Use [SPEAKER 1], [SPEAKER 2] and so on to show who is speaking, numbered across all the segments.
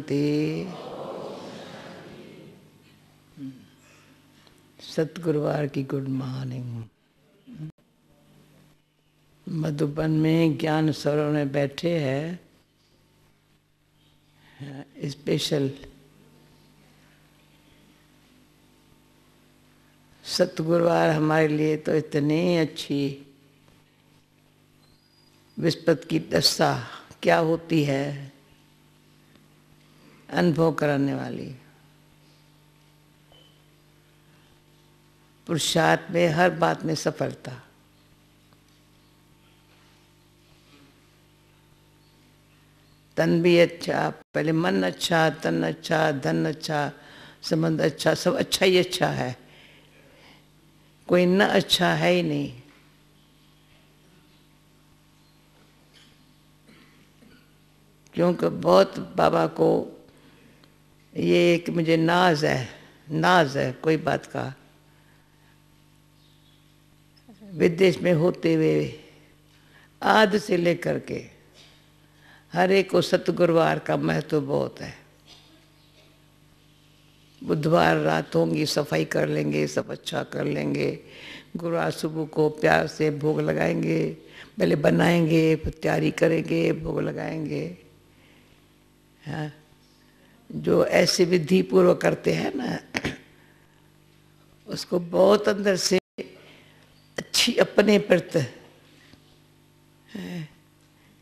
[SPEAKER 1] शांति सतगुरुवार की good morning Madhuban में ज्ञान सरो में बैठे हैं स्पेशल सतगुरुवार हमारे लिए तो इतनी अच्छी विस्पत की दशा क्या होती है अनुभव कराने वाली पुरुषार्थ में हर बात में सफलता तन भी अच्छा पहले मन अच्छा तन अच्छा धन अच्छा संबंध अच्छा सब अच्छा ही अच्छा है कोई न अच्छा है ही नहीं क्योंकि बहुत बाबा को ये एक मुझे नाज है नाज है कोई बात का विदेश में होते हुए आद से लेकर के हर एक को सतगुरुवार का महत्व तो बहुत है बुधवार रात होंगी सफाई कर लेंगे सब अच्छा कर लेंगे गुरुवार सुबह को प्यार से भोग लगाएंगे पहले बनाएंगे फिर तैयारी करेंगे भोग लगाएंगे हाँ जो ऐसे विधि पूर्व करते हैं ना उसको बहुत अंदर से अच्छी अपने प्रत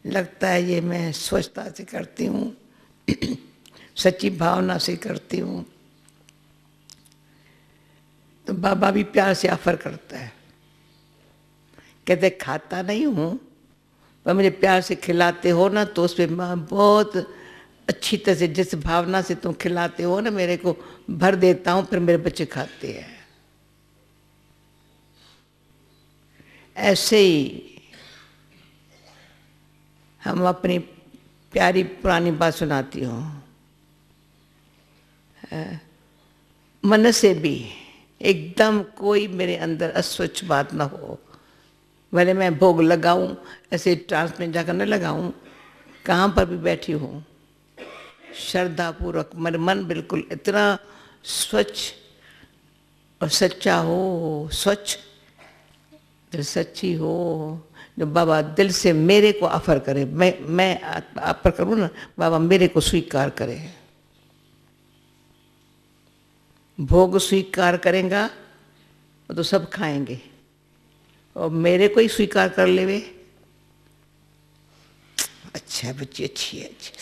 [SPEAKER 1] लगता है ये मैं स्वच्छता से करती हूँ सच्ची भावना से करती हूँ तो बाबा भी प्यार से ऑफर करता है कहते खाता नहीं हूँ पर मुझे प्यार से खिलाते हो ना तो उसमें बहुत अच्छी तरह से जिस भावना से तुम खिलाते हो ना मेरे को भर देता हूं फिर मेरे बच्चे खाते हैं ऐसे ही हम अपनी प्यारी पुरानी बात सुनाती हूँ मन से भी एकदम कोई मेरे अंदर अस्वच्छ बात ना हो भले मैं भोग लगाऊं ऐसे ट्रांस में जाकर न लगाऊं कहाँ पर भी बैठी हूँ पूर्वक मन मन बिल्कुल इतना स्वच्छ और सच्चा हो स्वच्छ जो सच्ची हो जो बाबा दिल से मेरे को ऑफर करे मैं मैं ऑफर करूँ ना बाबा मेरे को स्वीकार करे भोग स्वीकार करेगा तो सब खाएंगे और मेरे को ही स्वीकार कर लेवे अच्छा बच्ची अच्छी है अच्छी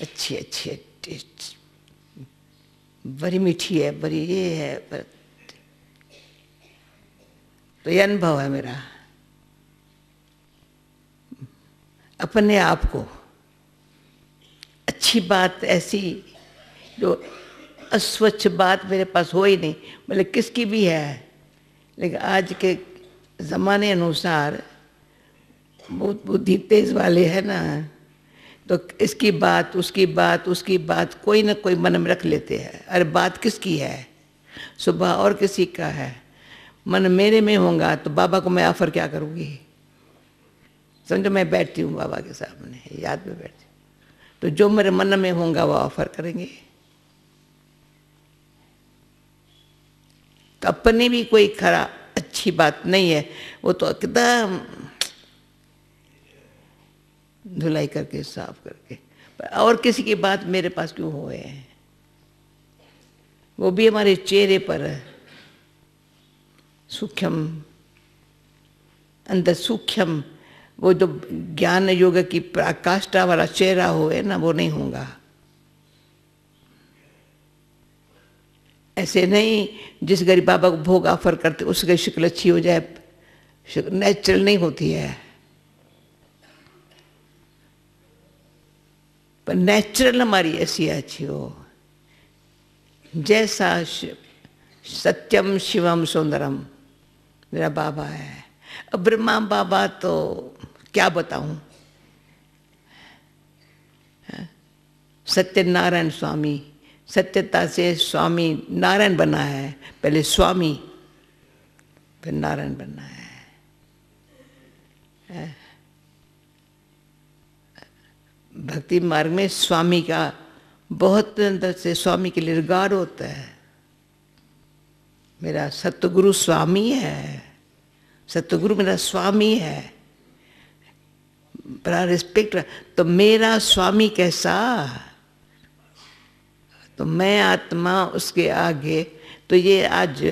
[SPEAKER 1] अच्छी अच्छी टेस्ट बड़ी मीठी है बड़ी ये है पर तो ये अनुभव है मेरा अपने आप को अच्छी बात ऐसी जो अस्वच्छ बात मेरे पास हो ही नहीं मतलब किसकी भी है लेकिन आज के ज़माने अनुसार बहुत बुद्धि तेज वाले हैं ना तो इसकी बात उसकी बात उसकी बात कोई ना कोई मन में रख लेते हैं अरे बात किसकी है सुबह और किसी का है मन मेरे में होगा तो बाबा को मैं ऑफर क्या करूँगी समझो मैं बैठती हूँ बाबा के सामने याद में बैठती हूँ तो जो मेरे मन में होगा वो ऑफर करेंगे तो अपनी भी कोई खरा अच्छी बात नहीं है वो तो एकदम धुलाई करके साफ करके और किसी की बात मेरे पास क्यों हो है वो भी हमारे चेहरे पर सूक्ष्म अंदर सूक्ष्म वो जो ज्ञान योग की प्राकाष्ठा वाला चेहरा हो है ना वो नहीं होगा ऐसे नहीं जिस गरीब बाबा को भोग ऑफर करते उसके शुक्ल अच्छी हो जाए नेचुरल नहीं होती है पर नेचुरल हमारी ऐसी अच्छी हो जैसा सत्यम शिवम सुंदरम मेरा बाबा है अब ब्रह्मा बाबा तो क्या बताऊं हाँ? सत्यनारायण स्वामी सत्यता से स्वामी नारायण बना है पहले स्वामी फिर नारायण बनना है हाँ? भक्ति मार्ग में स्वामी का बहुत अंदर से स्वामी के लिए रिगार्ड होता है मेरा सतगुरु स्वामी है सतगुरु मेरा स्वामी है बड़ा रिस्पेक्ट तो मेरा स्वामी कैसा तो मैं आत्मा उसके आगे तो ये आज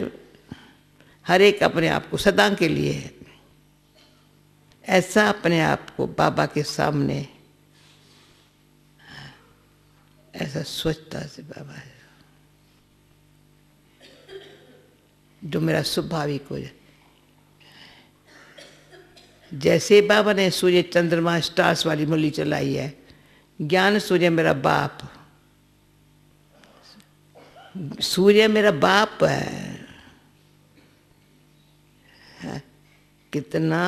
[SPEAKER 1] हर एक अपने आप को सदा के लिए है ऐसा अपने आप को बाबा के सामने ऐसा स्वच्छता से बाबा है जो मेरा स्वाभाविक हो जाए जैसे बाबा ने सूर्य चंद्रमा स्टार्स वाली मुरली चलाई है ज्ञान सूर्य मेरा बाप सूर्य मेरा बाप है हाँ, कितना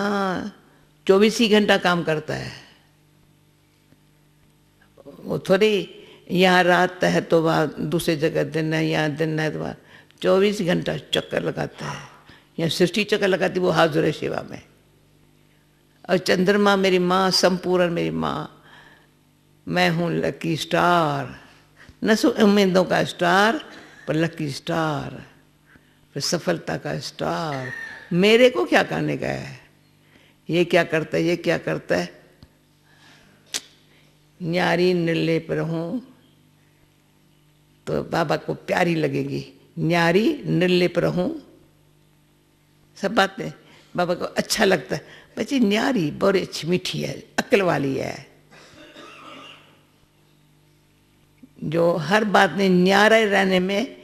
[SPEAKER 1] चौबीस ही घंटा काम करता है वो थोड़ी यहाँ रात है तो वहाँ दूसरी जगह दिन है यहाँ दिन है तो वहाँ चौबीस घंटा चक्कर लगाता है यहाँ सृष्टि चक्कर लगाती वो हाजुर है शिवा में और चंद्रमा मेरी माँ संपूर्ण मेरी माँ मैं हूँ लकी स्टार न सो उम्मीदों का स्टार पर लकी स्टार पर सफलता का स्टार मेरे को क्या करने का है ये क्या करता है ये क्या करता है न्यारी निर्लेप रहूं तो बाबा को प्यारी लगेगी न्यारी निर्लिप रहूं सब बात में बाबा को अच्छा लगता है बच्ची न्यारी बड़ी अच्छी मीठी है अकल वाली है जो हर बात में न्यारा रहने में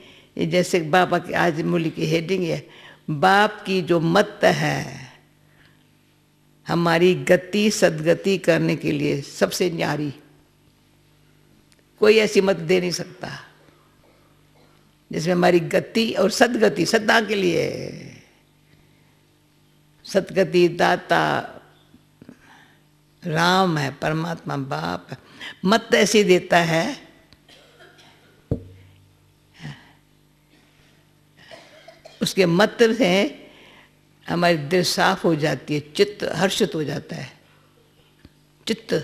[SPEAKER 1] जैसे बाबा की आज मूल्य की हेडिंग है बाप की जो मत है हमारी गति सदगति करने के लिए सबसे न्यारी कोई ऐसी मत दे नहीं सकता जिसमें हमारी गति और सदगति सदा के लिए सदगति दाता राम है परमात्मा बाप है मत ऐसी देता है उसके मत से हमारी दिल साफ हो जाती है चित्त हर्षित हो जाता है चित्त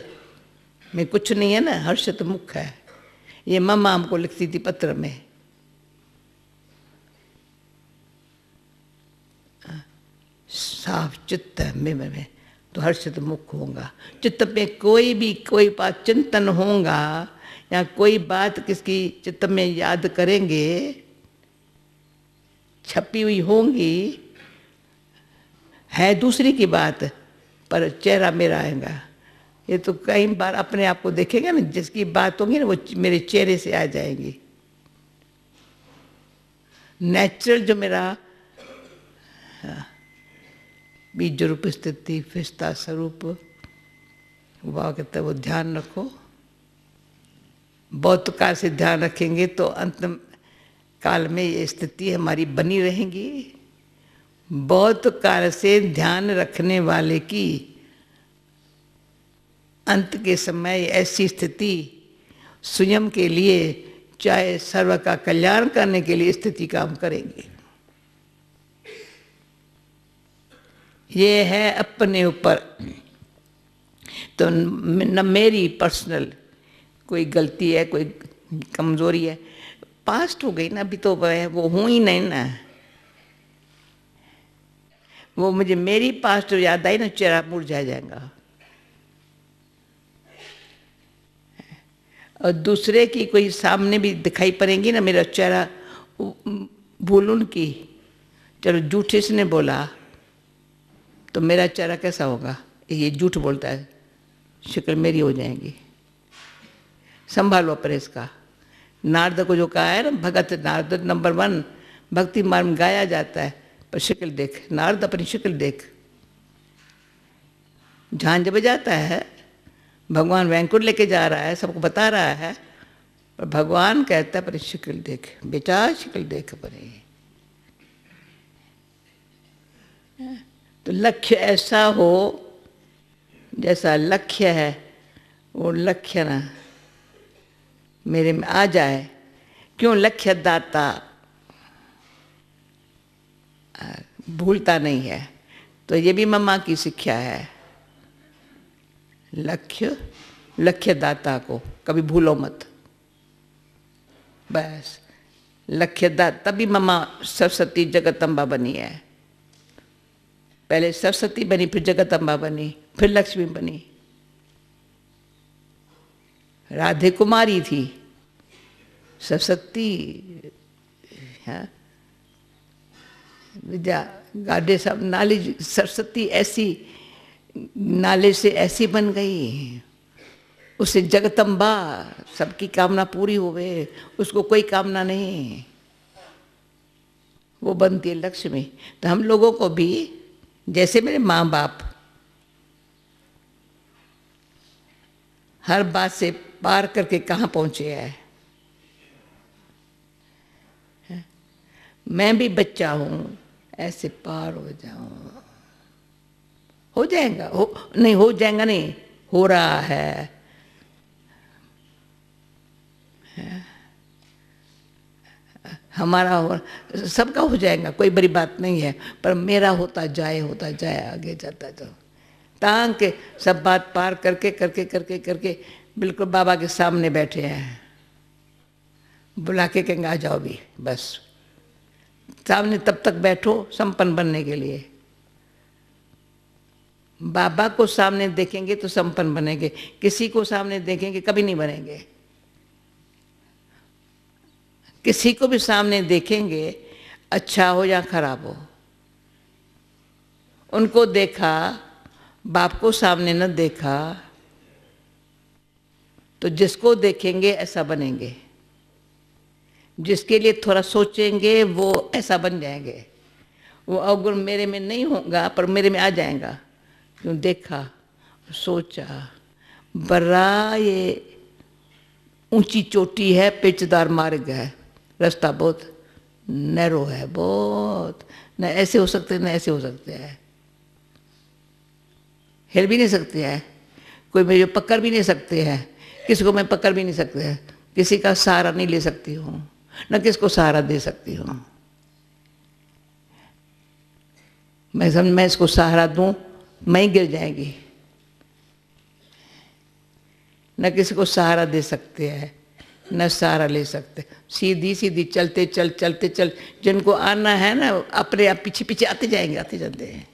[SPEAKER 1] में कुछ नहीं है ना हर्षित मुख है ये मम्मा हमको लिखती थी पत्र में साफ चित्त में मैं तो हर्षित मुख होगा चित्त में कोई भी कोई बात चिंतन होगा या कोई बात किसकी चित्त में याद करेंगे छपी हुई होंगी है दूसरी की बात पर चेहरा मेरा आएगा ये तो कई बार अपने आप को देखेंगे ना जिसकी बात होगी ना वो मेरे चेहरे से आ जाएंगी नेचुरल जो मेरा हाँ, बीज रूप स्थिति फिस्ता स्वरूप बाबा कहते वो ध्यान रखो बहुत काल से ध्यान रखेंगे तो अंत काल में ये स्थिति हमारी बनी रहेगी बहुत काल से ध्यान रखने वाले की अंत के समय ऐसी स्थिति स्वयं के लिए चाहे सर्व का कल्याण करने के लिए स्थिति काम करेंगे ये है अपने ऊपर तो न मेरी पर्सनल कोई गलती है कोई कमज़ोरी है पास्ट हो गई ना अभी तो वह वो हूँ ही नहीं ना वो मुझे मेरी पास्ट याद आई ना चेहरा मुरझा जाएगा और दूसरे की कोई सामने भी दिखाई पड़ेगी ना मेरा चेहरा भूलून की चलो झूठे से ने बोला तो मेरा चेहरा कैसा होगा ये झूठ बोलता है शिकल मेरी हो जाएंगी संभालो परेश का नारद को जो कहा है ना भगत नारद नंबर वन भक्ति मार्ग गाया जाता है पर शिकल देख नारद अपनी शिकल देख झांझ बजाता है भगवान वैंकुट लेके जा रहा है सबको बता रहा है पर भगवान कहता है अपनी शिकल देख बेचार शिकल देख पर तो लक्ष्य ऐसा हो जैसा लक्ष्य है वो लक्ष्य ना मेरे में आ जाए क्यों लक्ष्य दाता भूलता नहीं है तो ये भी मम्मा की शिक्षा है लक्ष्य लक्ष्य दाता को कभी भूलो मत बस लक्ष्य दाता तभी मम्मा सरस्वती जगतम्बा बनी है पहले सरस्वती बनी फिर जगत अम्बा बनी फिर लक्ष्मी बनी राधे कुमारी थी सरस्वती हाँ। विद्या गाडे सब नॉलेज सरस्वती ऐसी नाले से ऐसी बन गई उसे जगतम्बा सबकी कामना पूरी हो गए उसको कोई कामना नहीं वो बनती है लक्ष्मी तो हम लोगों को भी जैसे मेरे माँ बाप हर बात से पार करके कहाँ पहुँचे हैं मैं भी बच्चा हूँ ऐसे पार हो जाऊ हो जाएगा हो नहीं हो जाएगा नहीं हो रहा है, है? हमारा हो सबका हो जाएगा कोई बड़ी बात नहीं है पर मेरा होता जाए होता जाए आगे जाता जाओ तांग के सब बात पार करके करके करके करके बिल्कुल बाबा के सामने बैठे हैं बुला के कहेंगे आ जाओ भी बस सामने तब तक बैठो संपन्न बनने के लिए बाबा को सामने देखेंगे तो संपन्न बनेंगे किसी को सामने देखेंगे कभी नहीं बनेंगे किसी को भी सामने देखेंगे अच्छा हो या खराब हो उनको देखा बाप को सामने न देखा तो जिसको देखेंगे ऐसा बनेंगे जिसके लिए थोड़ा सोचेंगे वो ऐसा बन जाएंगे वो अवगुण मेरे में नहीं होगा पर मेरे में आ जाएगा क्यों देखा सोचा बड़ा ये ऊंची चोटी है पेचदार मार्ग है रास्ता बहुत नैरो है बहुत न ऐसे हो सकते न ऐसे हो सकते हैं हिल भी नहीं सकते हैं कोई मेरे पकड़ भी नहीं सकते हैं किसी को मैं पकड़ भी नहीं सकते हैं किसी का सहारा नहीं ले सकती हूँ न किसको सहारा दे सकती हूँ मैं समझ मैं इसको सहारा दूँ मैं गिर जाएगी न किसी को सहारा दे सकते हैं न सहारा ले सकते सीधी सीधी चलते चल चलते चल जिनको आना है ना अपने आप पीछे पीछे आते जाएंगे आते जाते हैं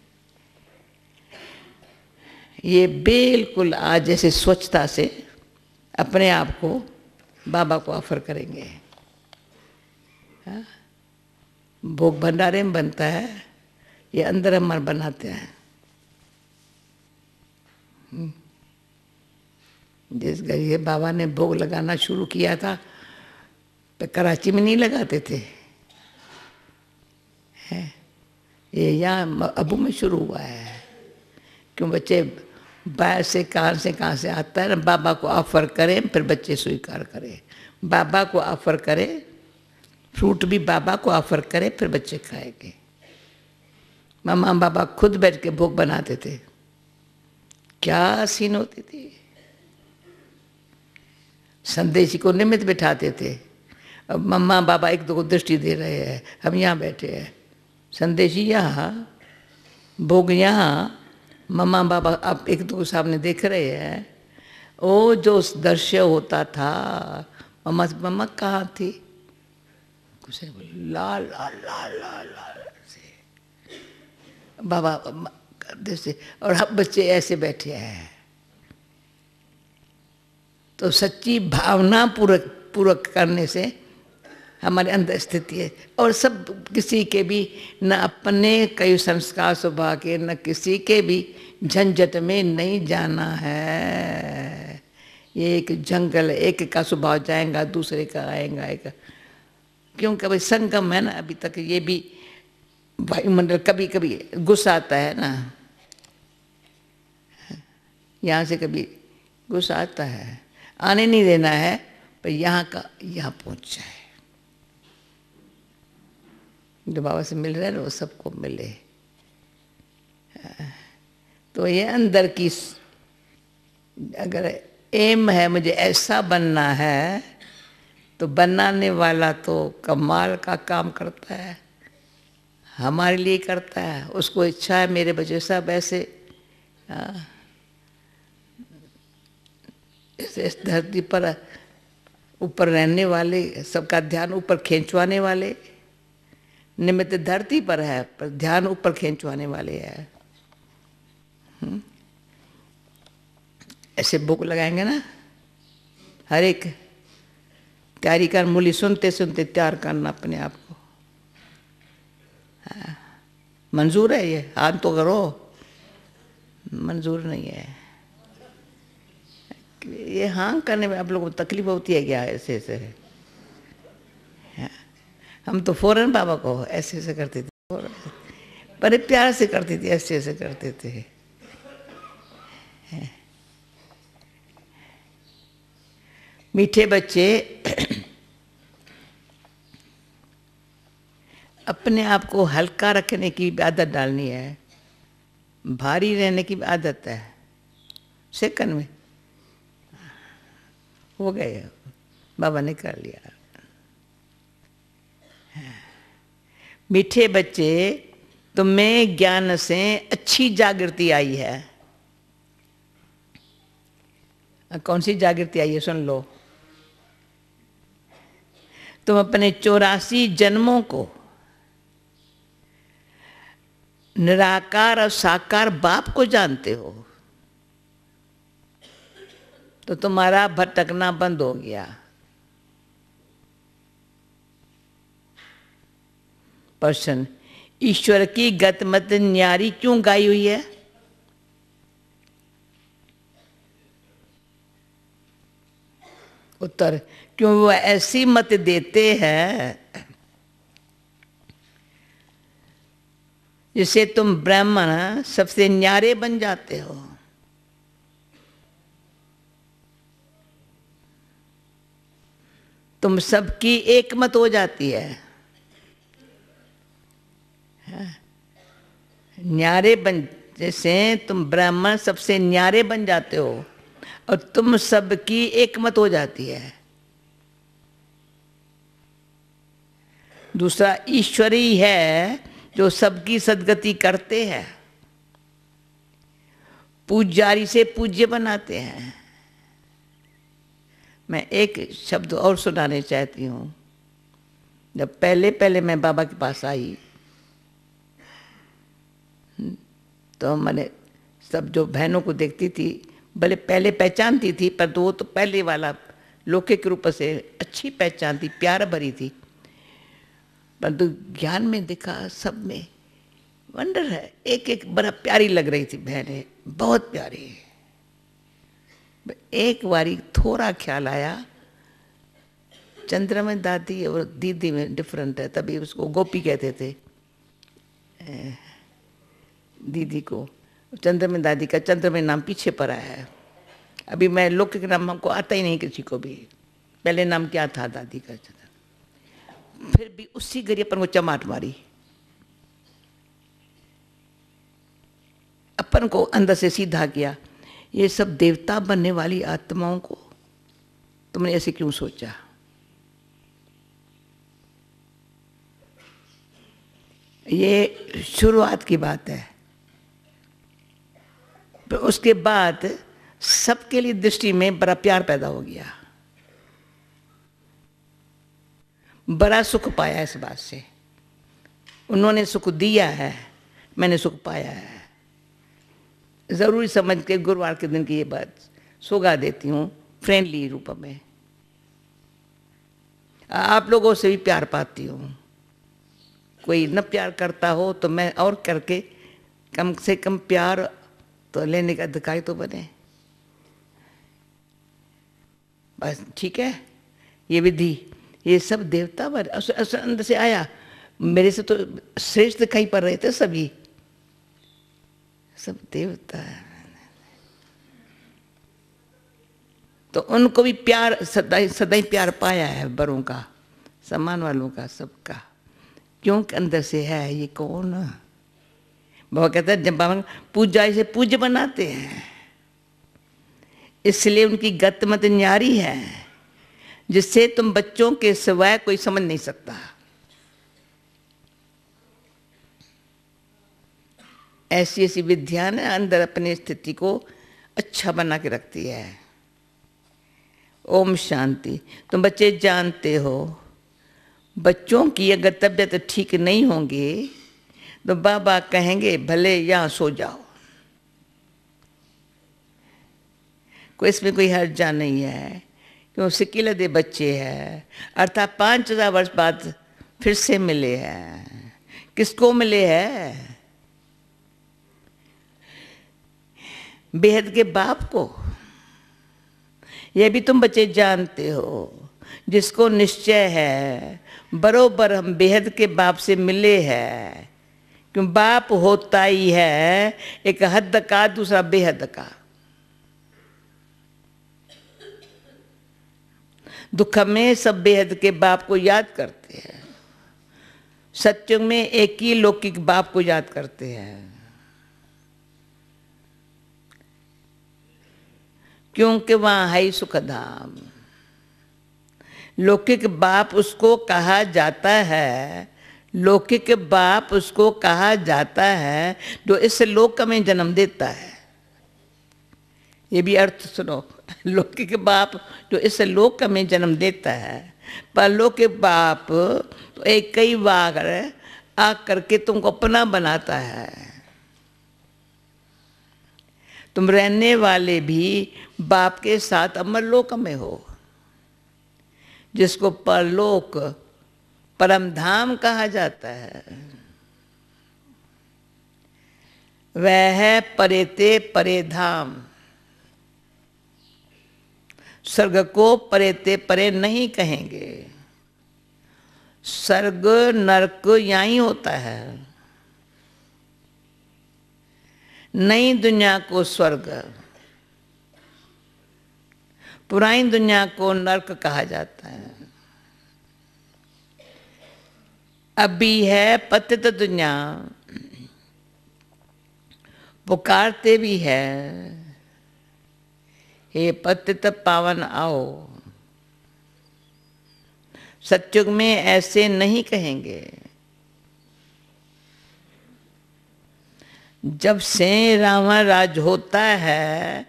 [SPEAKER 1] ये बिल्कुल आज जैसे स्वच्छता से अपने आप को बाबा को ऑफर करेंगे हाँ? भोग भंडारे में बनता है ये अंदर हमारे बनाते हैं हम्म। जिस गरीब बाबा ने भोग लगाना शुरू किया था तो कराची में नहीं लगाते थे है ये यहाँ अबू में शुरू हुआ है क्यों बच्चे बाहर से कहाँ से कहाँ से आता है बाबा को ऑफर करें फिर बच्चे स्वीकार करें बाबा को ऑफर करें फ्रूट भी बाबा को ऑफर करें फिर बच्चे खाएंगे मामा बाबा खुद बैठ के भोग बनाते थे क्या सीन होती थी संदेश को निमित्त बिठाते थे अब मम्मा बाबा एक दो को दृष्टि दे रहे हैं हम यहाँ बैठे हैं संदेशी यहाँ भोग यहाँ मम्मा बाबा आप एक दो सामने देख रहे हैं ओ जो दृश्य होता था मम्मा मम्मा कहाँ थी कुछ लाल लाल लाल लाल लाल से बाबा जैसे और हम बच्चे ऐसे बैठे हैं तो सच्ची भावना पूरक पूरक करने से हमारे अंदर स्थिति है और सब किसी के भी न अपने कई संस्कार स्वभाव के न किसी के भी झंझट में नहीं जाना है ये एक जंगल एक का स्वभाव जाएगा दूसरे का आएगा एक क्योंकि भाई संगम है ना अभी तक ये भी वायुमंडल कभी कभी गुस्सा आता है ना यहाँ से कभी गुस्सा आता है आने नहीं देना है पर यहाँ का यहाँ पहुँच जाए जो बाबा से मिल रहे हैं ना वो सबको मिले तो ये अंदर की अगर एम है मुझे ऐसा बनना है तो बनाने वाला तो कमाल का काम करता है हमारे लिए करता है उसको इच्छा है मेरे बच्चे सब ऐसे आ, हाँ। इस इस धरती पर ऊपर रहने वाले सबका ध्यान ऊपर खींचवाने वाले निमित्त धरती पर है पर ध्यान ऊपर खींचवाने वाले है हम्म। ऐसे बुक लगाएंगे ना हर एक तैयारी कर मूली सुनते सुनते तैयार करना अपने आप को हाँ। मंजूर है ये हाथ तो करो मंजूर नहीं है ये हाँ करने में आप लोगों को तकलीफ होती है क्या ऐसे ऐसे है हाँ। हम तो फ़ौरन बाबा को ऐसे ऐसे करते थे बड़े प्यार से करते थे ऐसे ऐसे करते थे हाँ। मीठे बच्चे अपने आप को हल्का रखने की आदत डालनी है भारी रहने की आदत है सेकंड में हो गए बाबा ने कर लिया मीठे बच्चे तुम्हें ज्ञान से अच्छी जागृति आई है कौन सी जागृति आई है सुन लो तुम अपने चौरासी जन्मों को निराकार और साकार बाप को जानते हो तो तुम्हारा भटकना बंद हो गया प्रश्न ईश्वर की गतमत न्यारी क्यों गाई हुई है उत्तर क्यों वो ऐसी मत देते हैं जिसे तुम ब्राह्मण सबसे न्यारे बन जाते हो तुम सबकी एक मत हो जाती है हाँ। न्यारे बन जैसे तुम ब्राह्मण सबसे न्यारे बन जाते हो और तुम सबकी एक मत हो जाती है दूसरा ईश्वरी है जो सबकी सदगति करते हैं पूजारी से पूज्य बनाते हैं मैं एक शब्द और सुनाने चाहती हूँ जब पहले पहले मैं बाबा के पास आई तो मैंने सब जो बहनों को देखती थी भले पहले पहचानती थी पर वो तो पहले वाला लोके के रूप से अच्छी पहचान थी प्यार भरी थी परंतु ज्ञान में देखा सब में वंडर है एक एक बड़ा प्यारी लग रही थी बहनें बहुत प्यारी है एक बारी थोड़ा ख्याल आया चंद्रमा दादी और दीदी में डिफरेंट है तभी उसको गोपी कहते थे दीदी को चंद्रमा दादी का चंद्रमा नाम पीछे पर आया है अभी मैं लोक के नाम हमको आता ही नहीं किसी को भी पहले नाम क्या था दादी का चंद्र फिर भी उसी गरीब अपन को चमाट मारी अपन को अंदर से सीधा किया ये सब देवता बनने वाली आत्माओं को तुमने ऐसे क्यों सोचा ये शुरुआत की बात है पर उसके बाद सबके लिए दृष्टि में बड़ा प्यार पैदा हो गया बड़ा सुख पाया इस बात से उन्होंने सुख दिया है मैंने सुख पाया है ज़रूरी समझ के गुरुवार के दिन की ये बात सुगा देती हूँ फ्रेंडली रूप में आप लोगों से भी प्यार पाती हूँ कोई न प्यार करता हो तो मैं और करके कम से कम प्यार तो लेने का अधिकारी तो बने बस ठीक है ये विधि ये सब देवता पर अंदर से आया मेरे से तो श्रेष्ठ दिखाई पड़ रहे थे सभी सब देवता है तो उनको भी प्यार सदाई सदाई प्यार पाया है बड़ों का सम्मान वालों का सबका क्यों अंदर से है ये कौन बाबा कहता है जब बाबा पूजा इसे पूज बनाते हैं इसलिए उनकी गत मत न्यारी है जिससे तुम बच्चों के सिवाय कोई समझ नहीं सकता ऐसी ऐसी विद्या ने अंदर अपनी स्थिति को अच्छा बना के रखती है ओम शांति तुम बच्चे जानते हो बच्चों की अगर तबीयत ठीक नहीं होंगी तो बाबा कहेंगे भले यहाँ सो जाओ कोई इसमें कोई हर्जा नहीं है क्यों सिकिल दे बच्चे हैं अर्थात पाँच हज़ार वर्ष बाद फिर से मिले हैं किसको मिले हैं बेहद के बाप को यह भी तुम बच्चे जानते हो जिसको निश्चय है बरोबर हम बेहद के बाप से मिले हैं क्यों बाप होता ही है एक हद का दूसरा बेहद का दुख में सब बेहद के बाप को याद करते हैं सत्युग में एक ही लौकिक बाप को याद करते हैं क्योंकि वहाँ है सुखधाम लौकिक बाप उसको कहा जाता है लौकिक बाप उसको कहा जाता है जो इस लोक में जन्म देता है ये भी अर्थ सुनो लौकिक बाप जो इस लोक में जन्म देता है पर लौकिक बाप तो एक कई बार आ करके तुमको अपना बनाता है तुम रहने वाले भी बाप के साथ अमरलोक में हो जिसको परलोक परम धाम कहा जाता है वह है परेते परे धाम स्वर्ग को परेते परे नहीं कहेंगे स्वर्ग नरक यहीं होता है नई दुनिया को स्वर्ग पुरानी दुनिया को नर्क कहा जाता है अभी है पतित दुनिया पुकारते भी है हे पतित पावन आओ सत्युग में ऐसे नहीं कहेंगे जब से रावण राज होता है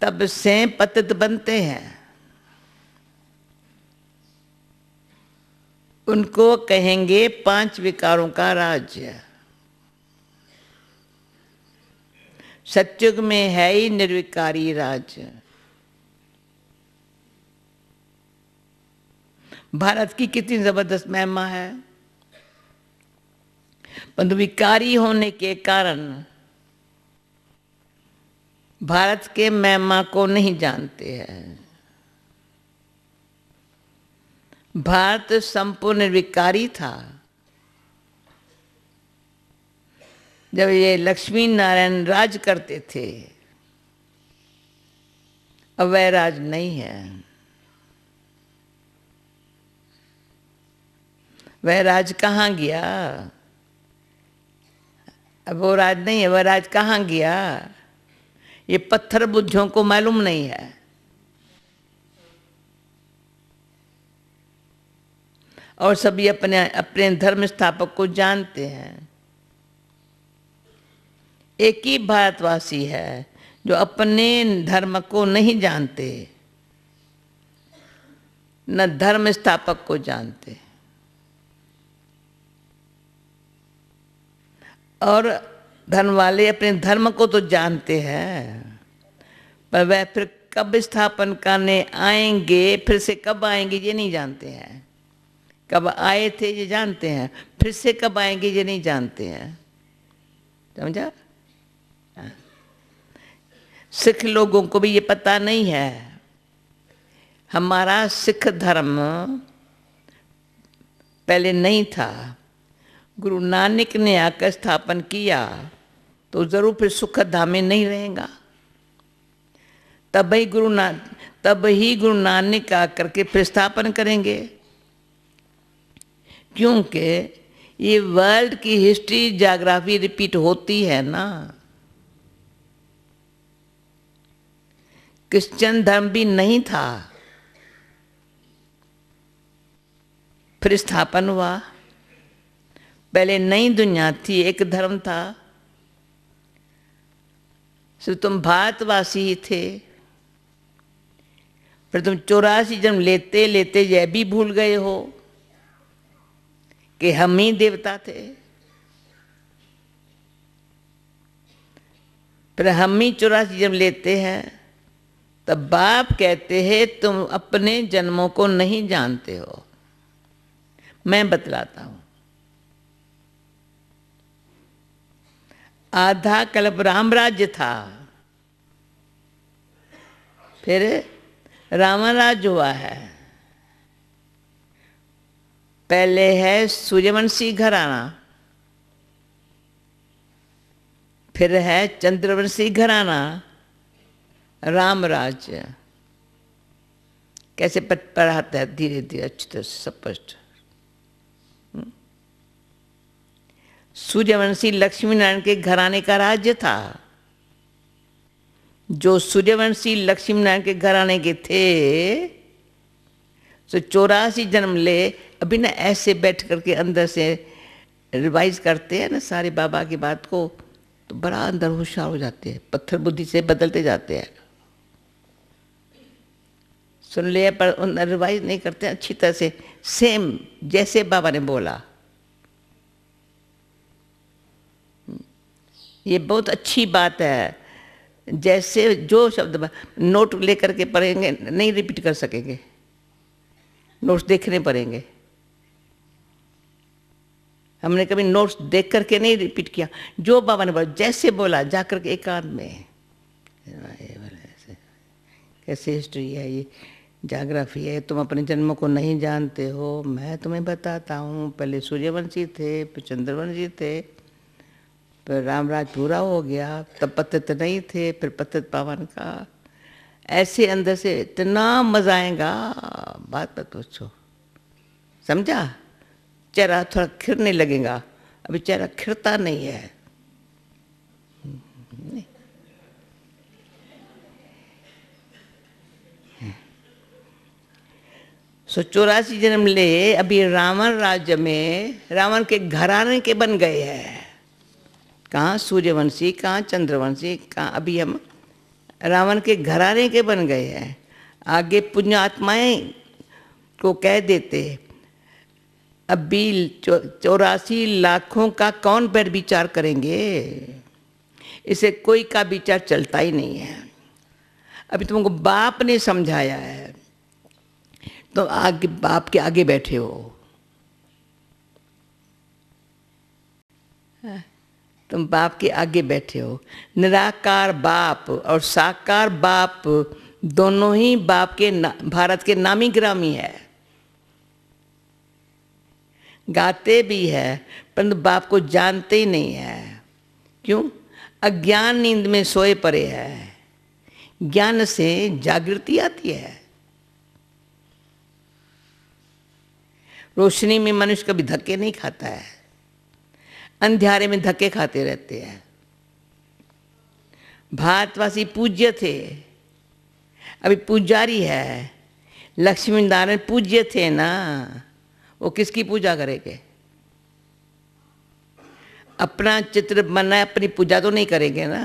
[SPEAKER 1] तब से पतित बनते हैं उनको कहेंगे पांच विकारों का राज्य सत्युग में है ही निर्विकारी राज्य भारत की कितनी जबरदस्त महिमा है परंतु विकारी होने के कारण भारत के मैमा को नहीं जानते हैं भारत संपूर्ण विकारी था जब ये लक्ष्मी नारायण राज करते थे अब वह राज नहीं है वह राज कहाँ गया अब वो राज नहीं है वह राज कहाँ गया ये पत्थर बुद्धियों को मालूम नहीं है और सभी अपने अपने धर्म स्थापक को जानते हैं एक ही भारतवासी है जो अपने धर्म को नहीं जानते न धर्म स्थापक को जानते और धर्म वाले अपने धर्म को तो जानते हैं पर वह फिर कब स्थापन करने आएंगे फिर से कब आएंगे ये नहीं जानते हैं कब आए थे ये जानते हैं फिर से कब आएंगे ये नहीं जानते हैं समझा हाँ। सिख लोगों को भी ये पता नहीं है हमारा सिख धर्म पहले नहीं था गुरु नानक ने आकर स्थापन किया तो जरूर फिर सुख धाम में नहीं रहेगा तब ही गुरु ना तब ही गुरु नानक आकर के फिर स्थापन करेंगे क्योंकि ये वर्ल्ड की हिस्ट्री जोग्राफी रिपीट होती है ना क्रिश्चियन धर्म भी नहीं था फिर स्थापन हुआ पहले नई दुनिया थी एक धर्म था सिर्फ तुम भारतवासी ही थे पर तुम चौरासी जन्म लेते लेते यह भी भूल गए हो कि हम ही देवता थे पर हम ही चौरासी जन्म लेते हैं तब बाप कहते हैं तुम अपने जन्मों को नहीं जानते हो मैं बतलाता हूँ आधा कल्प राम राज्य था फिर रामाराज हुआ है पहले है सूर्यवंशी घराना फिर है चंद्रवंशी घराना राम राज्य कैसे पढ़ाता है धीरे धीरे अच्छी तरह से स्पष्ट सूर्यवंशी लक्ष्मी नारायण के घराने का राज्य था जो सूर्यवंशी लक्ष्मी नारायण के घराने के थे तो चौरासी जन्म ले अभी ना ऐसे बैठ करके अंदर से रिवाइज करते हैं ना सारे बाबा की बात को तो बड़ा अंदर होशियार हो जाते हैं पत्थर बुद्धि से बदलते जाते हैं सुन लिया पर रिवाइज नहीं करते अच्छी तरह से सेम जैसे बाबा ने बोला ये बहुत अच्छी बात है जैसे जो शब्द नोट लेकर के पढ़ेंगे नहीं रिपीट कर सकेंगे नोट्स देखने पड़ेंगे हमने कभी नोट्स देख करके नहीं रिपीट किया जो बाबा ने बोला जैसे बोला जा के एक में कैसे हिस्ट्री है ये जाग्राफी है तुम अपने जन्म को नहीं जानते हो मैं तुम्हें बताता हूँ पहले सूर्यवंशी थे फिर चंद्रवंशी थे फिर रामराज पूरा हो गया तब पतित नहीं थे फिर पतित पावन का ऐसे अंदर से इतना मजा आएगा बात मत पूछो समझा चेहरा थोड़ा खिरने लगेगा अभी चेहरा खिरता नहीं है सो चौरासी जन्म ले अभी रावण राज्य में रावण के घराने के बन गए हैं कहाँ सूर्यवंशी कहाँ चंद्रवंशी कहाँ अभी हम रावण के घराने के बन गए हैं आगे पुण्य आत्माएं को कह देते अभी चौरासी लाखों का कौन बैठ विचार करेंगे इसे कोई का विचार चलता ही नहीं है अभी तुमको बाप ने समझाया है तो आगे बाप के आगे बैठे हो हाँ। तुम बाप के आगे बैठे हो निराकार बाप और साकार बाप दोनों ही बाप के भारत के नामी ग्रामी है गाते भी है परंतु बाप को जानते ही नहीं है क्यों अज्ञान नींद में सोए पड़े है ज्ञान से जागृति आती है रोशनी में मनुष्य कभी धक्के नहीं खाता है अंधेरे में धक्के खाते रहते हैं भारतवासी पूज्य थे अभी पुजारी है लक्ष्मी नारायण पूज्य थे ना वो किसकी पूजा करेंगे अपना चित्र बनना अपनी पूजा तो नहीं करेंगे ना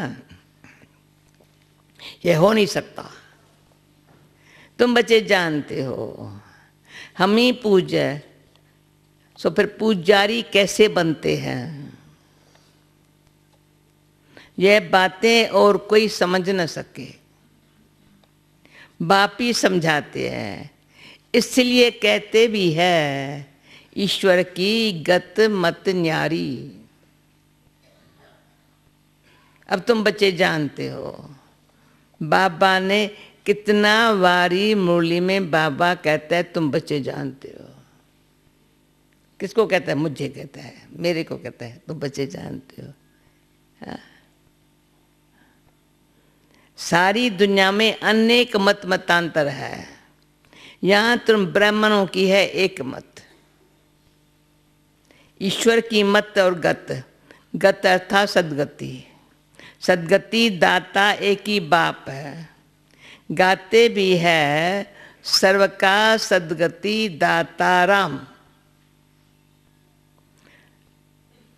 [SPEAKER 1] ये हो नहीं सकता तुम बच्चे जानते हो हम ही पूज्य सो फिर पूजारी कैसे बनते हैं यह बातें और कोई समझ न सके बाप ही समझाते हैं इसलिए कहते भी है ईश्वर की गत मत न्यारी अब तुम बच्चे जानते हो बाबा ने कितना वारी मुरली में बाबा कहता है तुम बच्चे जानते हो किसको कहता है मुझे कहता है मेरे को कहता है तो बच्चे जानते हो हाँ। सारी दुनिया में अनेक मत मतांतर है यहां तुम ब्राह्मणों की है एक मत ईश्वर की मत और गत गत अर्था सदगति सदगति दाता एक ही बाप है गाते भी है सर्व का सदगति दाता राम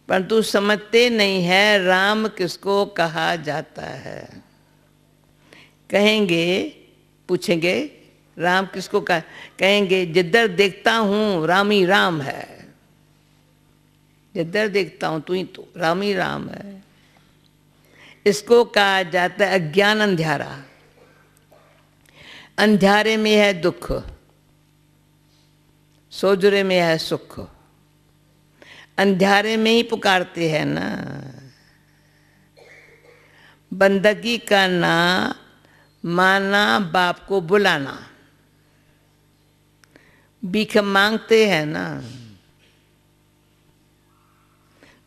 [SPEAKER 1] परंतु समझते नहीं है राम किसको कहा जाता है कहेंगे पूछेंगे राम किसको कहा कहेंगे जिधर देखता हूँ रामी राम है जिधर देखता हूँ तू ही तो रामी राम है इसको कहा जाता है अज्ञान अंध्यारा अंधारे में है दुख सोजरे में है सुख अंधारे में ही पुकारते हैं ना बंदगी करना माना बाप को बुलाना भीख मांगते हैं ना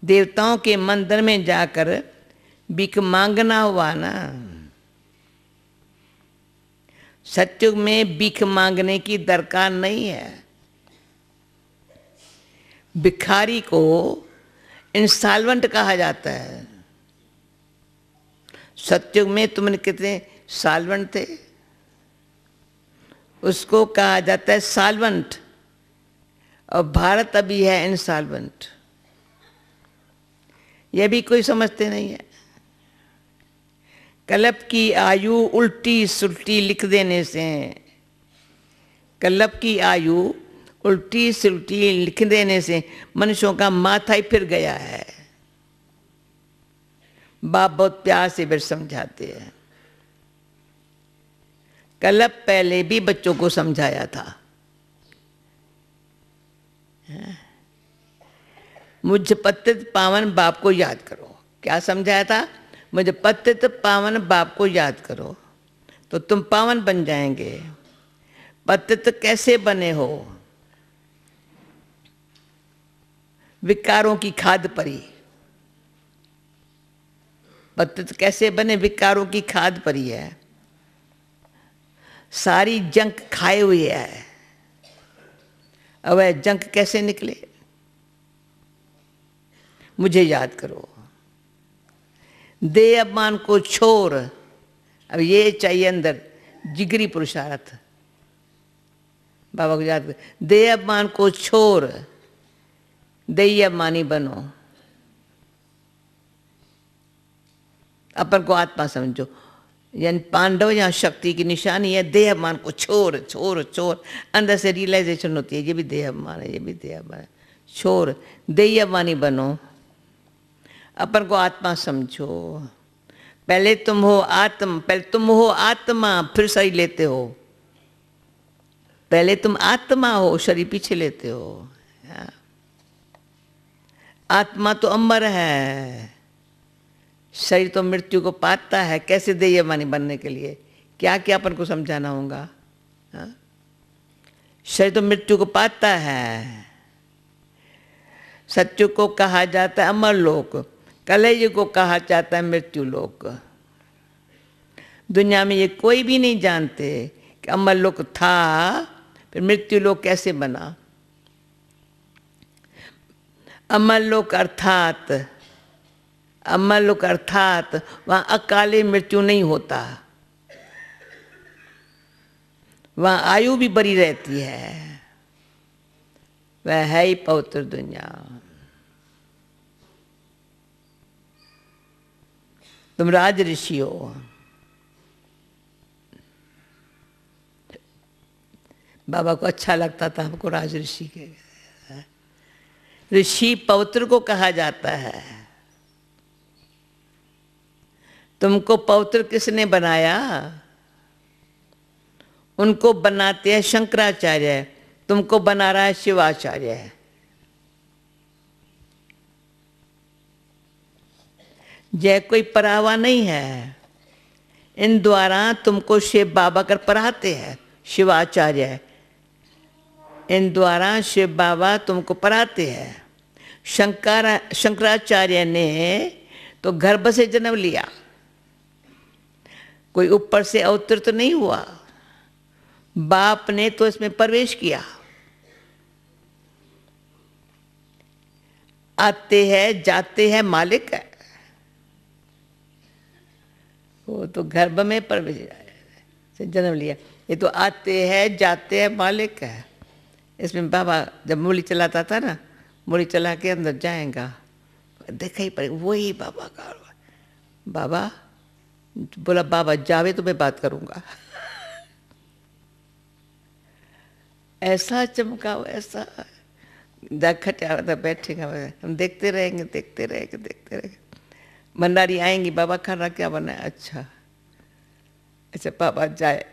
[SPEAKER 1] देवताओं के मंदिर में जाकर भीख मांगना हुआ ना सत्युग में भीख मांगने की दरकार नहीं है भिखारी को इंस्टॉलमेंट कहा जाता है सत्युग में तुमने कितने सालवंट थे उसको कहा जाता है सालवंट और भारत अभी है इंसालवेंट यह भी कोई समझते नहीं है कलब की आयु उल्टी सुल्टी लिख देने से कलप की आयु उल्टी सुलटी लिख देने से मनुष्यों का माथा ही फिर गया है बाप बहुत प्यार से फिर समझाते हैं कल पहले भी बच्चों को समझाया था हाँ। मुझ पतित पावन बाप को याद करो क्या समझाया था मुझे पतित पावन बाप को याद करो तो तुम पावन बन जाएंगे पतित कैसे बने हो विकारों की खाद परी पतित कैसे बने विकारों की खाद परी है सारी जंक खाए हुए है अब वह जंक कैसे निकले मुझे याद करो दे अपमान को छोर अब ये चाहिए अंदर जिगरी पुरुषार्थ बाबा को याद कर दे अपमान को छोड़ दैया मानी बनो अपन को आत्मा समझो यानी पांडव यहाँ शक्ति की निशानी है देह मान को छोर छोर छोर अंदर से रियलाइजेशन होती है ये भी देह मान है ये भी देह मान है छोर देह बनो अपन को आत्मा समझो पहले तुम हो आत्म पहले तुम हो आत्मा फिर शरीर लेते हो पहले तुम आत्मा हो शरीर पीछे लेते हो हाँ। आत्मा तो अमर है शरीर तो मृत्यु को पाता है कैसे दे ये मानी बनने के लिए क्या क्या अपन को समझाना होगा हाँ? शरीर तो मृत्यु को पाता है सत्यु को कहा जाता है अमर लोक कलेज को कहा जाता है मृत्यु लोक दुनिया में ये कोई भी नहीं जानते कि अमर लोक था फिर मृत्यु लोक कैसे बना लोक अर्थात लोक अर्थात वहाँ अकाले मृत्यु नहीं होता वहाँ आयु भी बड़ी रहती है वह है ही पवित्र दुनिया तुम राज ऋषि हो बाबा को अच्छा लगता था हमको राज ऋषि के ऋषि पवित्र को कहा जाता है तुमको पवित्र किसने बनाया उनको बनाते हैं शंकराचार्य तुमको बना रहा है शिवाचार्य है जय कोई परावा नहीं है इन द्वारा तुमको शिव बाबा कर पढ़ाते हैं शिवाचार्य इन द्वारा शिव बाबा तुमको पढ़ाते हैं शंकर शंकराचार्य ने तो गर्भ से जन्म लिया कोई ऊपर से अवतरित तो नहीं हुआ बाप ने तो इसमें प्रवेश किया आते हैं जाते हैं मालिक है वो तो गर्भ में प्रवेश से जन्म लिया ये तो आते हैं जाते हैं मालिक है इसमें बाबा जब मूली चलाता था ना मुड़ी चला के अंदर जाएगा देखा ही पड़ेगा वही बाबा का बाबा बोला बाबा जावे तो मैं बात करूँगा ऐसा चमका ऐसा तो बैठेगा हम देखते रहेंगे देखते रहेंगे देखते रहेंगे भंडारी आएंगी बाबा खाना क्या बना अच्छा अच्छा बाबा जाए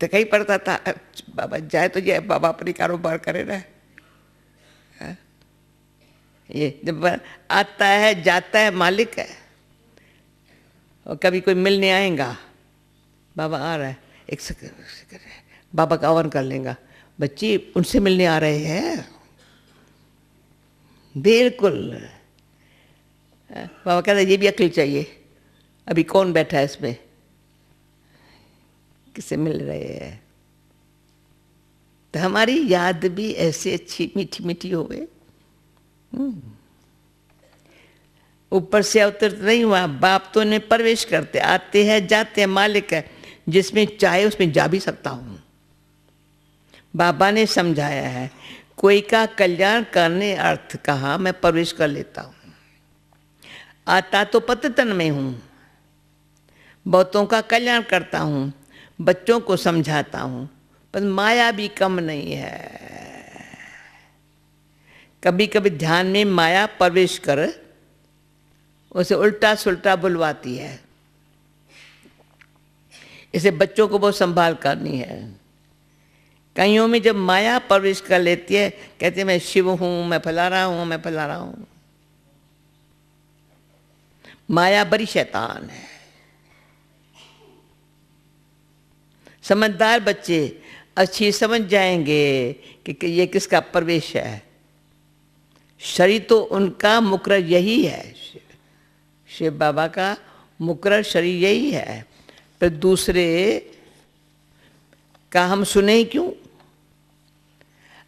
[SPEAKER 1] तो कहीं पड़ता था बाबा जाए तो ये बाबा अपनी कारोबार करे ना ये जब आता है जाता है मालिक है और कभी कोई मिलने आएगा बाबा आ रहा है एक सेकंड बाबा का आवन कर लेगा बच्ची उनसे मिलने आ रहे हैं बिल्कुल हाँ, बाबा कहते ये भी अकल चाहिए अभी कौन बैठा है इसमें किसे मिल रहे हैं तो हमारी याद भी ऐसे अच्छी मीठी मीठी हो गई ऊपर से अवतरित नहीं हुआ बाप तो ने प्रवेश करते आते हैं जाते हैं मालिक है जिसमें चाहे उसमें जा भी सकता हूं बाबा ने समझाया है कोई का कल्याण करने अर्थ कहा मैं प्रवेश कर लेता हूं आता तो पततन में हूं बहुतों का कल्याण करता हूं बच्चों को समझाता हूं पर माया भी कम नहीं है कभी कभी ध्यान में माया प्रवेश कर उसे उल्टा सुलटा बुलवाती है इसे बच्चों को बहुत संभाल करनी है कईयों में जब माया प्रवेश कर लेती है कहते मैं शिव हूँ मैं फैला रहा हूँ मैं फैला रहा हूँ माया बड़ी शैतान है समझदार बच्चे अच्छी समझ जाएंगे कि ये किसका प्रवेश है शरीर तो उनका मुकर यही है शिव बाबा का मुकर शरीर यही है पर दूसरे का हम सुने क्यों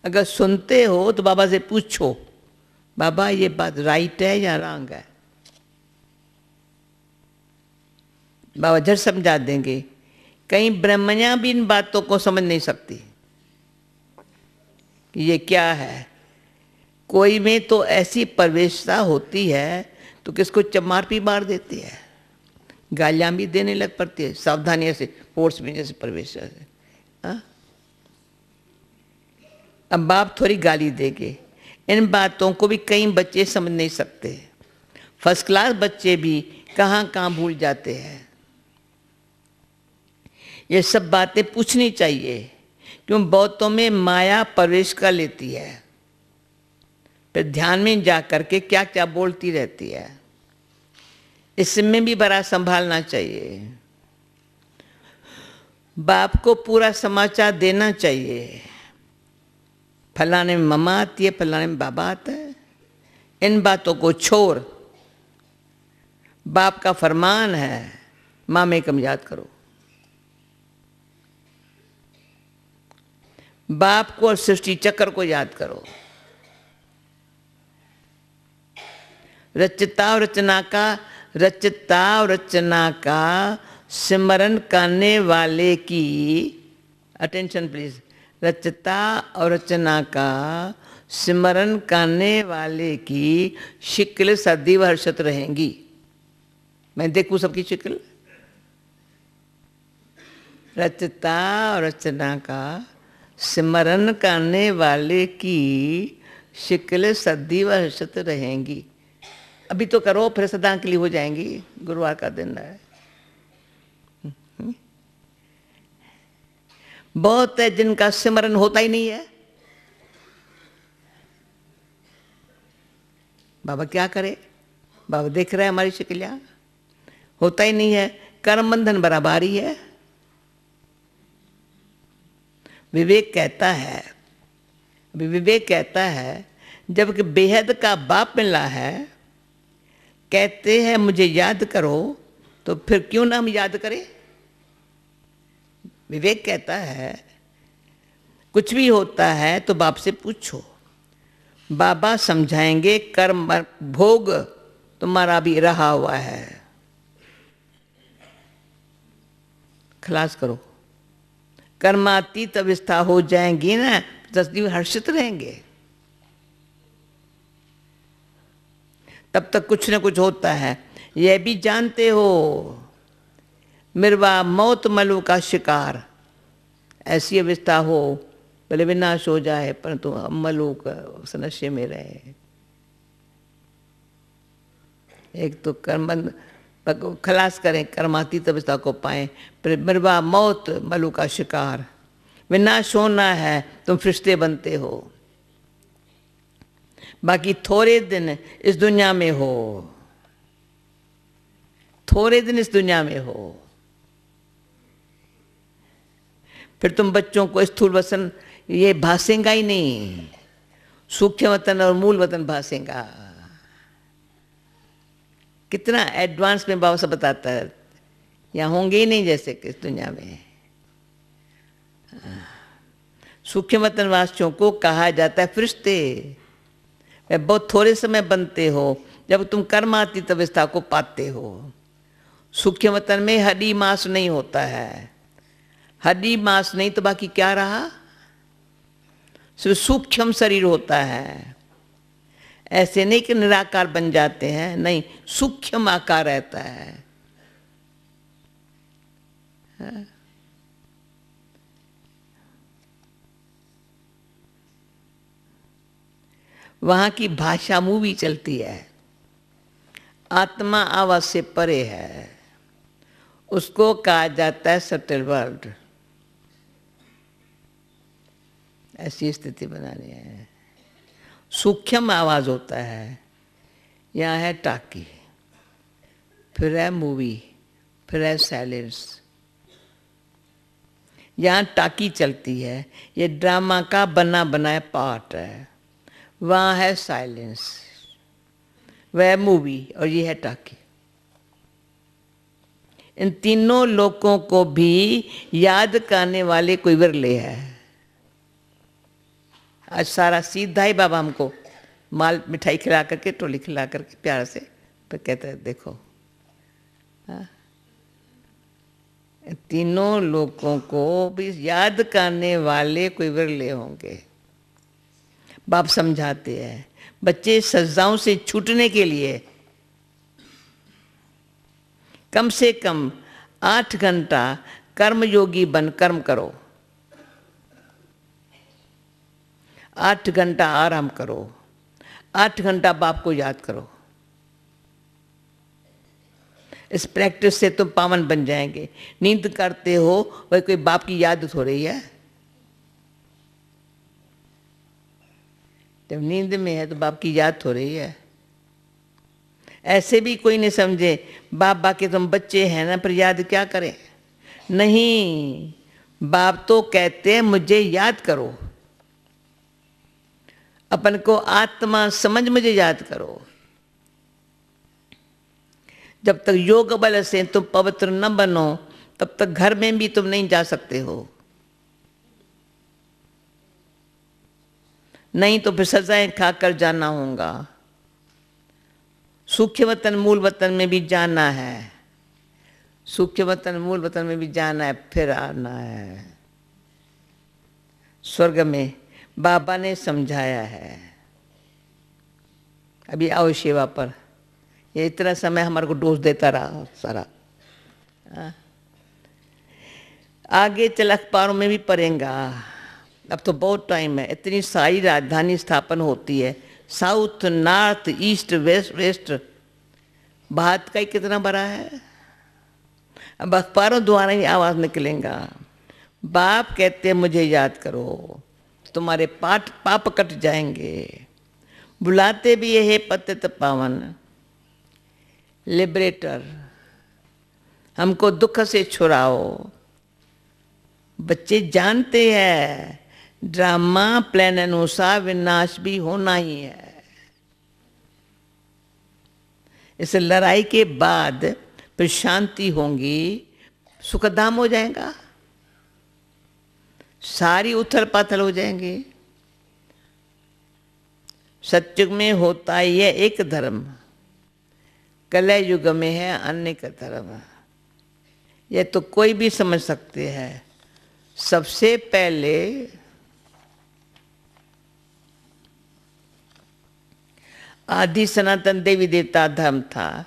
[SPEAKER 1] अगर सुनते हो तो बाबा से पूछो बाबा ये बात राइट है या रॉन्ग है बाबा जर समझा देंगे कई ब्रह्मया भी इन बातों को समझ नहीं सकती ये क्या है कोई में तो ऐसी प्रवेशता होती है तो किसको चमार भी मार देती है गालियाँ भी देने लग पड़ती है सावधानियाँ से फोर्स में जैसे प्रवेश से अब बाप थोड़ी गाली देंगे इन बातों को भी कई बच्चे समझ नहीं सकते फर्स्ट क्लास बच्चे भी कहाँ कहाँ भूल जाते हैं ये सब बातें पूछनी चाहिए क्यों बहुतों में माया प्रवेश कर लेती है फिर ध्यान में जा करके क्या क्या बोलती रहती है इसमें भी बड़ा संभालना चाहिए बाप को पूरा समाचार देना चाहिए फलाने में ममा आती है फलाने में बाबा आता है इन बातों को छोड़ बाप का फरमान है मामे कम याद करो बाप को और सृष्टि चक्र को याद करो रचिता रचना का रचिता रचना का स्मरण करने वाले की अटेंशन प्लीज रचता और रचना का स्मरण करने वाले की शिकल सदी हर्षत रहेंगी मैं देखूं सबकी शिकल रचता और रचना का स्मरण करने वाले की शिकल सदी हर्षत रहेंगी अभी तो करो फिर सदा के लिए हो जाएंगी गुरुवार का दिन है बहुत है जिनका सिमरन होता ही नहीं है बाबा क्या करे बाबा देख रहे हैं हमारी शिकलिया होता ही नहीं है कर्म बंधन बराबर ही है विवेक कहता है विवेक कहता है जबकि बेहद का बाप मिला है कहते हैं मुझे याद करो तो फिर क्यों ना हम याद करें विवेक कहता है कुछ भी होता है तो बाप से पूछो बाबा समझाएंगे कर्म भोग तुम्हारा भी रहा हुआ है खलास करो कर्मातीत अवस्था हो जाएंगी ना तस्वीर हर्षित रहेंगे तब तक कुछ न कुछ होता है यह भी जानते हो मिर्वा मौत मलु का शिकार ऐसी अवस्था हो भले विनाश हो जाए परंतु हम मलु उस नशे में रहे एक तो कर्म खलास करें कर्मातीत अवस्था को पाए पर मिर्वा मौत मलु का शिकार विनाश होना है तुम फिरते बनते हो बाकी थोड़े दिन इस दुनिया में हो थोड़े दिन इस दुनिया में हो फिर तुम बच्चों को स्थूल वसन ये भाषेगा ही नहीं सूक्ष्म वतन और मूल वतन भाषेगा कितना एडवांस में बाबा सब बताता है या होंगे ही नहीं जैसे इस दुनिया में हाँ। सूक्ष्म वतन वासियों को कहा जाता है फरिश्ते बहुत थोड़े समय बनते हो जब तुम कर्मातीत अवस्था को पाते हो सुख्य वतन में हड्डी मांस नहीं होता है हड्डी मांस नहीं तो बाकी क्या रहा सिर्फ सूक्ष्म शरीर होता है ऐसे नहीं कि निराकार बन जाते हैं नहीं सूक्ष्म आकार रहता है, है? हाँ। वहाँ की भाषा मूवी चलती है आत्मा आवाज से परे है उसको कहा जाता है सटल वर्ल्ड ऐसी स्थिति बनानी है सूक्ष्म आवाज होता है यहाँ है टाकी फिर है मूवी फिर है साइलेंस यहाँ टाकी चलती है ये ड्रामा का बना बनाया पार्ट है वहाँ है साइलेंस वह है मूवी और ये है टाकी इन तीनों लोगों को भी याद करने वाले कोई विरले है आज सारा सीधा ही बाबा हमको माल मिठाई खिला करके टोली खिला करके प्यार से पर कहते हैं देखो हाँ। तीनों लोगों को भी याद करने वाले कोई विरले होंगे बाप समझाते हैं बच्चे सजाओं से छूटने के लिए कम से कम आठ घंटा कर्मयोगी बन कर्म करो आठ घंटा आराम करो आठ घंटा बाप को याद करो इस प्रैक्टिस से तुम पावन बन जाएंगे नींद करते हो वही कोई बाप की याद हो रही है जब नींद में है तो बाप की याद हो रही है ऐसे भी कोई नहीं समझे बाप बाकी तुम तो बच्चे हैं ना पर याद क्या करें नहीं बाप तो कहते हैं मुझे याद करो अपन को आत्मा समझ मुझे याद करो जब तक योग बल से तुम पवित्र न बनो तब तक घर में भी तुम नहीं जा सकते हो नहीं तो फिर सजाएं खाकर जाना होगा सुख्य वतन मूल वतन में भी जाना है सुख्य वतन मूल वतन में भी जाना है फिर आना है स्वर्ग में बाबा ने समझाया है अभी आओ सेवा पर ये इतना समय हमारे को डोज देता रहा सारा हाँ। आगे चलख अखबारों में भी पड़ेगा अब तो बहुत टाइम है इतनी सारी राजधानी स्थापन होती है south north east west west Bharat का ही कितना बड़ा है अब अखबारों द्वारा ही आवाज़ निकलेगा बाप कहते हैं मुझे याद करो तुम्हारे पाठ पाप कट जाएंगे बुलाते भी है पतित पावन लिबरेटर हमको दुख से छुड़ाओ बच्चे जानते हैं ड्रामा प्लान अनुसार विनाश भी होना ही है इस लड़ाई के बाद फिर शांति होगी सुखदाम हो जाएगा सारी उथल पाथल हो जाएंगे सत्युग में होता ही है एक धर्म कलय युग में है अन्य का धर्म यह तो कोई भी समझ सकते हैं सबसे पहले आदि सनातन देवी देवता धर्म था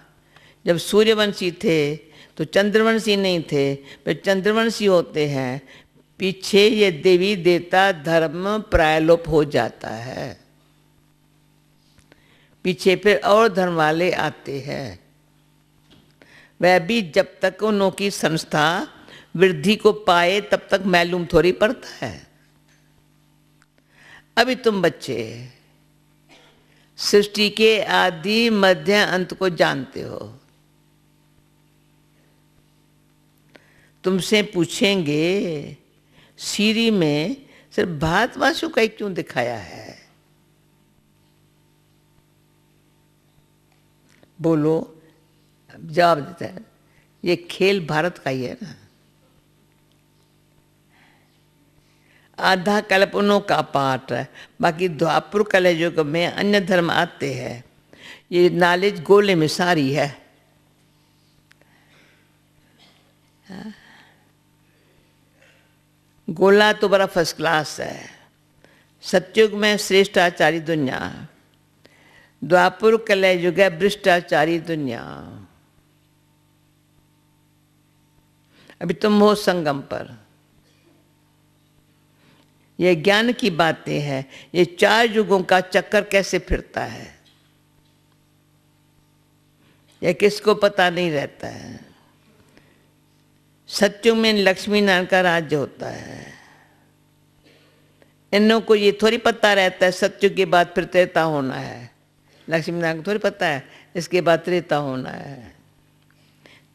[SPEAKER 1] जब सूर्यवंशी थे तो चंद्रवंशी नहीं थे पर चंद्रवंशी होते हैं पीछे ये देवी देवता धर्म प्रायलोप हो जाता है पीछे फिर और धर्म वाले आते हैं वह भी जब तक उनों की संस्था वृद्धि को पाए तब तक मालूम थोड़ी पड़ता है अभी तुम बच्चे सृष्टि के आदि मध्य अंत को जानते हो तुमसे पूछेंगे सीरी में सिर्फ भारतवासियों वासु का ही क्यों दिखाया है बोलो जवाब देता है ये खेल भारत का ही है ना आधा कल्पनों का पाठ है बाकी द्वापुर युग में अन्य धर्म आते हैं ये नॉलेज गोले में सारी है गोला तो बड़ा फर्स्ट क्लास है सत्युग में श्रेष्ठाचारी दुनिया द्वापुर कलयुग है भ्रष्टाचारी दुनिया अभी तुम हो संगम पर ये ज्ञान की बातें हैं ये चार युगों का चक्कर कैसे फिरता है यह किसको पता नहीं रहता है सत्यु में लक्ष्मी नारायण का राज्य होता है इनों को ये थोड़ी पता रहता है सत्यु के बाद फिर त्रेता होना है लक्ष्मी नारायण को थोड़ी पता है इसके बाद त्रेता होना है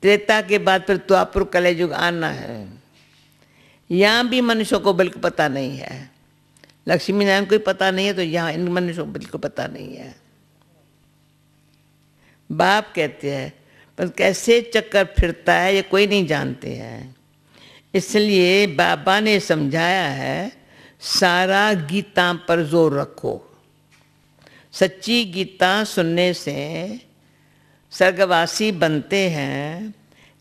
[SPEAKER 1] त्रेता के बाद फिर द्वापुर कलयुग आना है यहाँ भी मनुष्यों को बिल्कुल पता नहीं है लक्ष्मी नारायण को पता नहीं है तो यहाँ इन मनुष्यों को बिल्कुल पता नहीं है बाप कहते हैं पर कैसे चक्कर फिरता है ये कोई नहीं जानते हैं इसलिए बाबा ने समझाया है सारा गीता पर जोर रखो सच्ची गीता सुनने से स्वर्गवासी बनते हैं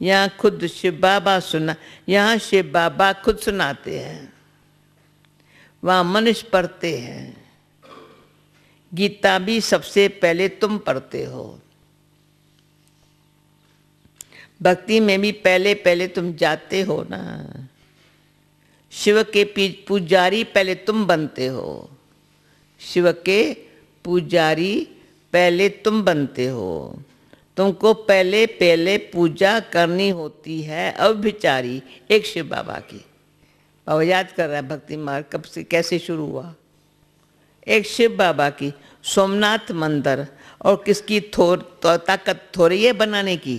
[SPEAKER 1] यहाँ खुद शिव बाबा सुना यहाँ शिव बाबा खुद सुनाते हैं वहाँ मनुष्य पढ़ते हैं गीता भी सबसे पहले तुम पढ़ते हो भक्ति में भी पहले पहले तुम जाते हो ना शिव के पुजारी पहले तुम बनते हो शिव के पुजारी पहले तुम बनते हो तुमको पहले पहले पूजा करनी होती है अभिचारी एक शिव बाबा की बाबा याद कर रहा है भक्ति मार्ग कब से कैसे शुरू हुआ एक शिव बाबा की सोमनाथ मंदिर और किसकी थोर तो, ताकत थोड़ी है बनाने की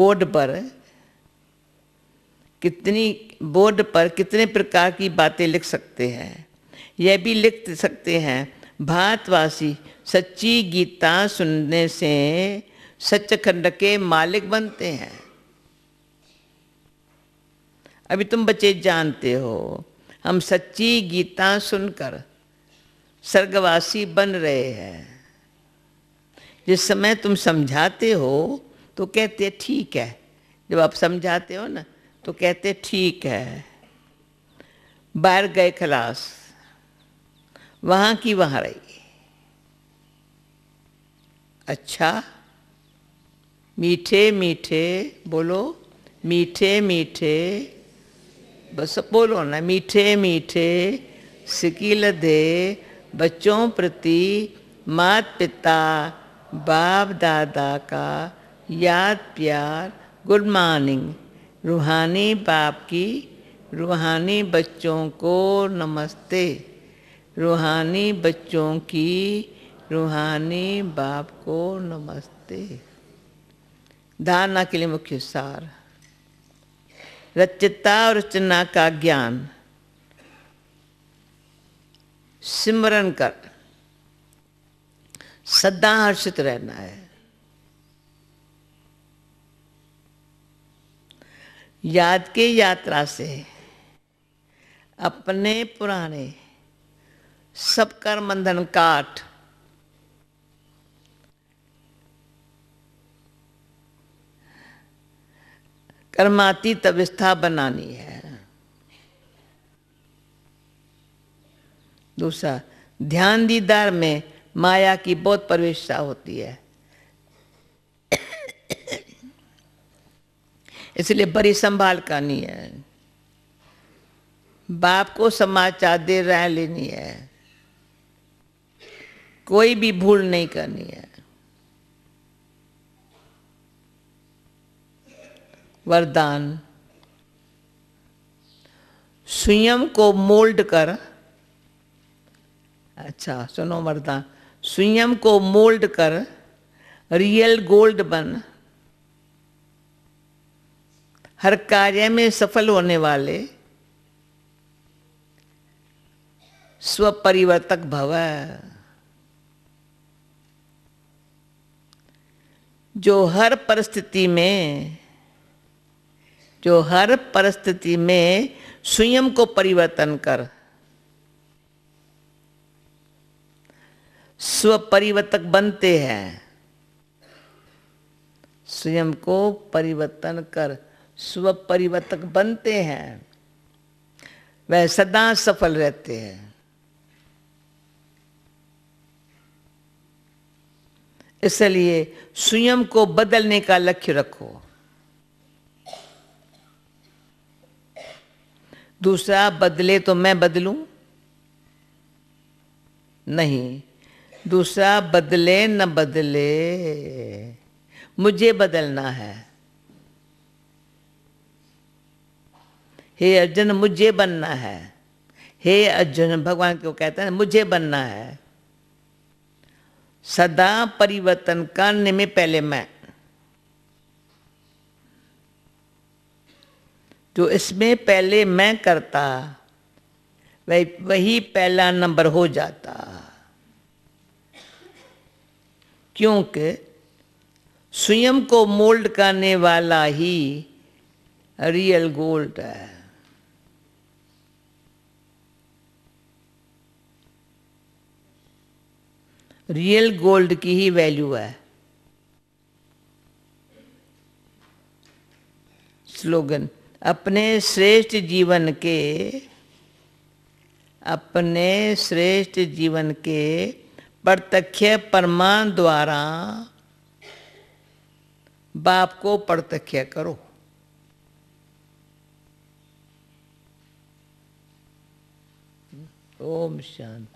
[SPEAKER 1] बोर्ड पर कितनी बोर्ड पर कितने प्रकार की बातें लिख सकते हैं यह भी लिख सकते हैं भारतवासी सच्ची गीता सुनने से सच्चखंड के मालिक बनते हैं अभी तुम बच्चे जानते हो हम सच्ची गीता सुनकर स्वर्गवासी बन रहे हैं जिस समय तुम समझाते हो तो कहते ठीक है जब आप समझाते हो ना तो कहते ठीक है बाहर गए खलास वहाँ की वहाँ रही अच्छा मीठे मीठे बोलो मीठे मीठे बस बोलो ना मीठे मीठे सिकील दे बच्चों प्रति मात पिता बाप दादा का याद प्यार गुड मॉर्निंग रूहानी बाप की रूहानी बच्चों को नमस्ते रूहानी बच्चों की रूहानी बाप को नमस्ते धारणा के लिए मुख्य सार रचिता और रचना का ज्ञान सिमरन कर सदा हर्षित रहना है याद की यात्रा से अपने पुराने सब कर मंदन काट कर्माती तविस्था बनानी है दूसरा ध्यान दीदार में माया की बहुत प्रवेशता होती है इसलिए बड़ी संभाल करनी है बाप को समाचार दे राय लेनी है कोई भी भूल नहीं करनी है वरदान स्वयं को मोल्ड कर अच्छा सुनो वरदान स्वयं को मोल्ड कर रियल गोल्ड बन हर कार्य में सफल होने वाले स्वपरिवर्तक भव जो हर परिस्थिति में जो हर परिस्थिति में स्वयं को परिवर्तन कर स्व परिवर्तक बनते हैं स्वयं को परिवर्तन कर स्व परिवर्तक बनते हैं वह सदा सफल रहते हैं इसलिए स्वयं को बदलने का लक्ष्य रखो दूसरा बदले तो मैं बदलूं नहीं दूसरा बदले न बदले मुझे बदलना है हे अर्जुन मुझे बनना है हे अर्जुन भगवान को कहता है मुझे बनना है सदा परिवर्तन करने में पहले मैं जो इसमें पहले मैं करता वही वही पहला नंबर हो जाता क्योंकि स्वयं को मोल्ड करने वाला ही रियल गोल्ड है रियल गोल्ड की ही वैल्यू है स्लोगन अपने श्रेष्ठ जीवन के अपने श्रेष्ठ जीवन के प्रत्यक्ष प्रमाण द्वारा बाप को प्रत्यक्ष करो ओम शांति